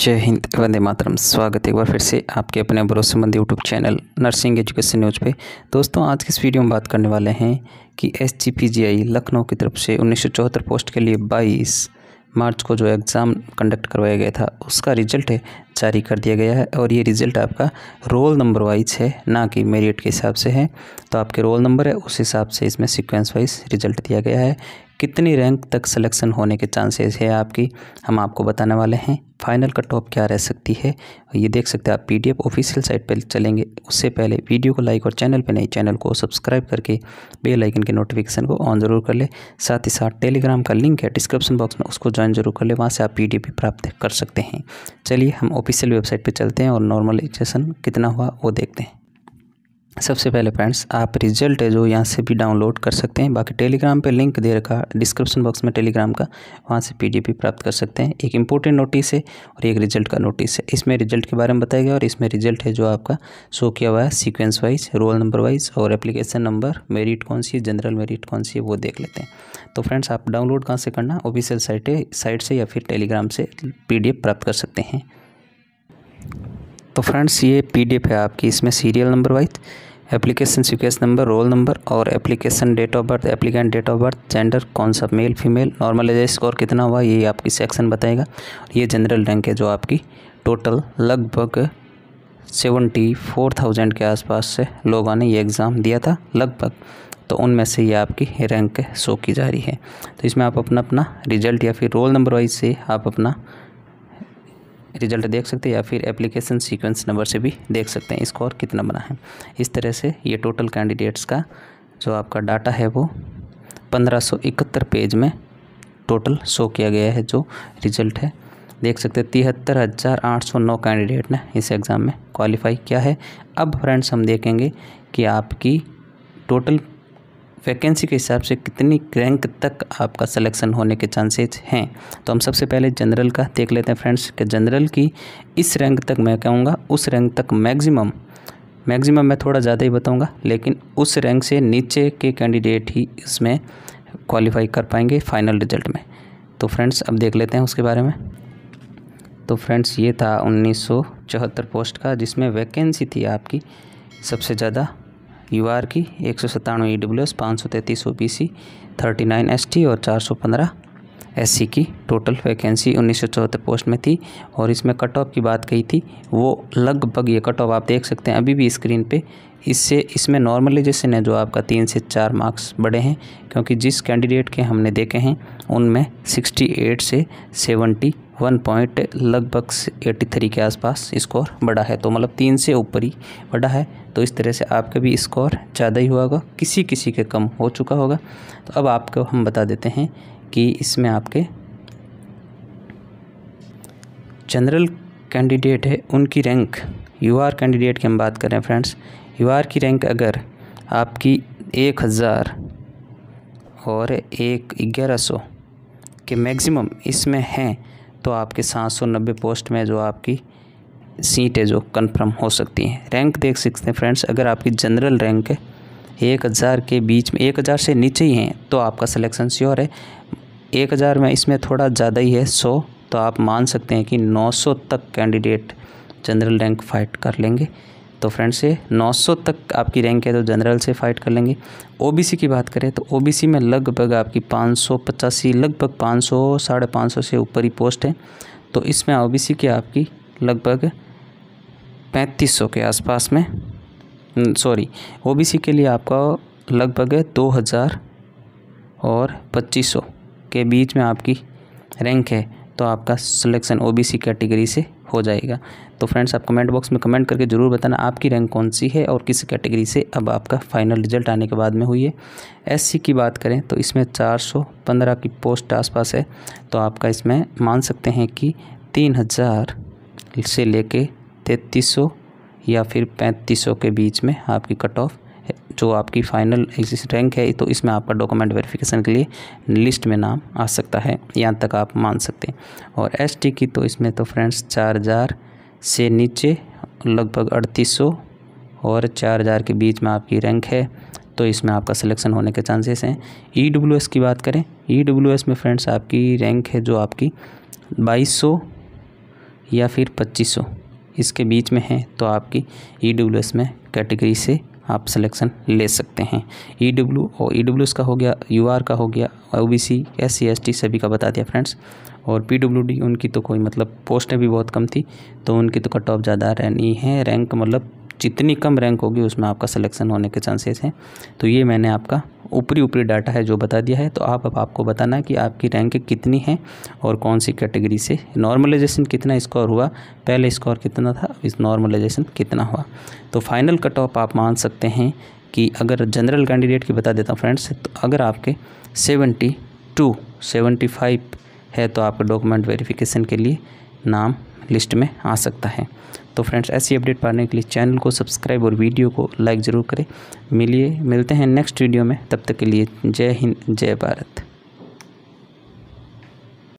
जय हिंद वंदे मातरम स्वागत है एक बार फिर से आपके अपने भरोसेमंद YouTube channel nursing education news पे दोस्तों आज के इस वीडियो में बात करने वाले हैं कि एस लखनऊ की तरफ से उन्नीस पोस्ट के लिए 22 मार्च को जो एग्ज़ाम कंडक्ट करवाया गया था उसका रिज़ल्ट है जारी कर दिया गया है और ये रिज़ल्ट आपका रोल नंबर वाइज है ना कि मेरिट के हिसाब से है तो आपके रोल नंबर है उस हिसाब से इसमें सिक्वेंस वाइज रिज़ल्ट दिया गया है कितनी रैंक तक सिलेक्शन होने के चांसेस है आपकी हम आपको बताने वाले हैं फाइनल कट ऑफ क्या रह सकती है ये देख सकते हैं आप पीडीएफ ऑफिशियल साइट पर चलेंगे उससे पहले वीडियो को लाइक और चैनल पर नहीं चैनल को सब्सक्राइब करके बेल आइकन के नोटिफिकेशन को ऑन ज़रूर कर ले साथ ही साथ टेलीग्राम का लिंक है डिस्क्रिप्शन बॉक्स में उसको ज्वाइन जरूर कर ले वहाँ से आप पी भी प्राप्त कर सकते हैं चलिए हम ऑफिशियल वेबसाइट पर चलते हैं और नॉर्मल कितना हुआ वो देखते हैं सबसे पहले फ्रेंड्स आप रिजल्ट है जो यहाँ से भी डाउनलोड कर सकते हैं बाकी टेलीग्राम पे लिंक दे रखा डिस्क्रिप्शन बॉक्स में टेलीग्राम का वहाँ से पीडीएफ प्राप्त कर सकते हैं एक इंपॉर्टेंट नोटिस है और एक रिजल्ट का नोटिस है इसमें रिजल्ट के बारे में बताया गया और इसमें रिजल्ट है जो आपका शो किया हुआ है sequence wise roll number wise और एप्लीकेशन नंबर मेरिट कौन सी है जनरल मेरिट कौन सी है वो देख लेते हैं तो फ्रेंड्स आप डाउनलोड कहाँ से करना ऑफिशियल साइट साइट से या फिर टेलीग्राम से पी प्राप्त कर सकते हैं तो फ्रेंड्स ये पीडीएफ है आपकी इसमें serial number wise application sequence number roll number और application date of birth applicant date of birth gender कौन सा मेल फीमेल एज स्कोर कितना हुआ ये आपकी सेक्शन बताएगा ये जनरल रैंक है जो आपकी टोटल लगभग सेवेंटी फोर थाउजेंड के आसपास से लोगों ने ये एग्ज़ाम दिया था लगभग तो उनमें से ये आपकी रैंक शो की जा रही है तो इसमें आप अपना अपना रिजल्ट या फिर रोल नंबर वाइज से आप अपना रिजल्ट देख सकते हैं या फिर एप्लीकेशन सीक्वेंस नंबर से भी देख सकते हैं स्कोर कितना बना है इस तरह से ये टोटल कैंडिडेट्स का जो आपका डाटा है वो पंद्रह पेज में टोटल शो किया गया है जो रिजल्ट है देख सकते हैं तिहत्तर हज़ार आठ सौ नौ कैंडिडेट ने इस एग्ज़ाम में क्वालिफाई किया है अब फ्रेंड्स हम देखेंगे कि आपकी टोटल वैकेंसी के हिसाब से कितनी रैंक तक आपका सिलेक्शन होने के चांसेस हैं तो हम सबसे पहले जनरल का देख लेते हैं फ्रेंड्स कि जनरल की इस रैंक तक मैं कहूँगा उस रैंक तक मैक्सिमम मैक्सिमम मैं थोड़ा ज़्यादा ही बताऊँगा लेकिन उस रैंक से नीचे के कैंडिडेट ही इसमें क्वालिफाई कर पाएंगे फाइनल रिजल्ट में तो फ्रेंड्स अब देख लेते हैं उसके बारे में तो फ्रेंड्स ये था उन्नीस पोस्ट का जिसमें वैकेंसी थी आपकी सबसे ज़्यादा यू आर की एक सौ सत्तानवे ई डब्ल्यू एस पाँच सौ तैंतीस O B C thirty nine S T और चार सौ पंद्रह एससी की टोटल वैकेंसी उन्नीस पोस्ट में थी और इसमें कट ऑफ की बात कही थी वो लगभग ये कट ऑफ आप देख सकते हैं अभी भी स्क्रीन पे इससे इसमें नॉर्मलाइजेशन है जो आपका तीन से चार मार्क्स बढ़े हैं क्योंकि जिस कैंडिडेट के हमने देखे हैं उनमें 68 से 71 पॉइंट लगभग 83 के आसपास स्कोर बढ़ा है तो मतलब तीन से ऊपर ही बढ़ा है तो इस तरह से आपका भी स्कोर ज़्यादा ही हुआ होगा किसी किसी के कम हो चुका होगा तो अब आपको हम बता देते हैं कि इसमें आपके जनरल कैंडिडेट है उनकी रैंक यू आर कैंडिडेट की हम बात करें फ्रेंड्स यू आर की रैंक अगर आपकी एक हज़ार और एक ग्यारह सौ के मैक्सिमम इसमें हैं तो आपके सात सौ नब्बे पोस्ट में जो आपकी सीटें जो कंफर्म हो सकती हैं रैंक देख सकते हैं फ्रेंड्स अगर आपकी जनरल रैंक है एक हज़ार के बीच में एक हज़ार से नीचे ही हैं तो आपका सिलेक्शन श्योर है एक हज़ार में इसमें थोड़ा ज़्यादा ही है सौ तो आप मान सकते हैं कि नौ सौ तक कैंडिडेट जनरल रैंक फाइट कर लेंगे तो फ्रेंड्स ये सौ तक आपकी रैंक है तो जनरल से फाइट कर लेंगे सी की बात करें तो सी में लगभग आपकी पाँच सौ पचासी लगभग पाँच सौ साढ़े पाँच सौ से ऊपर ही पोस्ट है तो इसमें सी की आपकी लगभग पैंतीस सौ के आसपास में सॉरी ओबीसी के लिए आपका लगभग है दो हज़ार और पच्चीस सौ के बीच में आपकी रैंक है तो आपका सिलेक्शन ओबीसी कैटेगरी से हो जाएगा तो फ्रेंड्स आप कमेंट बॉक्स में कमेंट करके ज़रूर बताना आपकी रैंक कौन सी है और किस कैटेगरी से अब आपका फाइनल रिजल्ट आने के बाद में हुई है एससी की बात करें तो इसमें 415 की पोस्ट आसपास है तो आपका इसमें मान सकते हैं कि 3000 से लेके तैतीस सौ या फिर पैंतीस सौ के बीच में आपकी कट ऑफ जो आपकी फाइनल एग्जिस्ट रैंक है तो इसमें आपका डॉक्यूमेंट वेरिफिकेशन के लिए लिस्ट में नाम आ सकता है यहाँ तक आप मान सकते हैं और एस की तो इसमें तो फ्रेंड्स चार हज़ार से नीचे लगभग अड़तीस सौ और चार हज़ार के बीच में आपकी रैंक है तो इसमें आपका सिलेक्शन होने के चांसेस हैं ई e की बात करें ई e में फ्रेंड्स आपकी रैंक है जो आपकी बाईस या फिर पच्चीस इसके बीच में है तो आपकी ई e में कैटेगरी से आप सिलेक्शन ले सकते हैं ई e डब्ल्यू और ई e डब्ल्यू का हो गया यू आर का हो गया O B C S C S T सभी का बता दिया फ्रेंड्स और पी डब्ल्यू डी उनकी तो कोई मतलब पोस्टें भी बहुत कम थी तो उनकी तो कट ऑफ ज़्यादा रहनी है रैंक मतलब जितनी कम रैंक होगी उसमें आपका सिलेक्शन होने के चांसेस हैं तो ये मैंने आपका ऊपरी ऊपरी डाटा है जो बता दिया है तो आप अब आपको बताना कि आपकी रैंक कितनी है और कौन सी कैटेगरी से नॉर्मलाइजेशन कितना स्कोर हुआ पहले स्कोर कितना था इस नॉर्मलाइजेशन कितना हुआ तो फाइनल कट ऑफ आप मान सकते हैं कि अगर जनरल कैंडिडेट की बता देता हूँ फ्रेंड्स तो अगर आपके सेवेंटी टू सेवेंटी फाइव है तो आपके डॉक्यूमेंट वेरिफिकेशन के लिए नाम लिस्ट में आ सकता है तो फ्रेंड्स ऐसी अपडेट पाने के लिए चैनल को सब्सक्राइब और वीडियो को लाइक ज़रूर करें मिलिए मिलते हैं नेक्स्ट वीडियो में तब तक के लिए जय हिंद जय भारत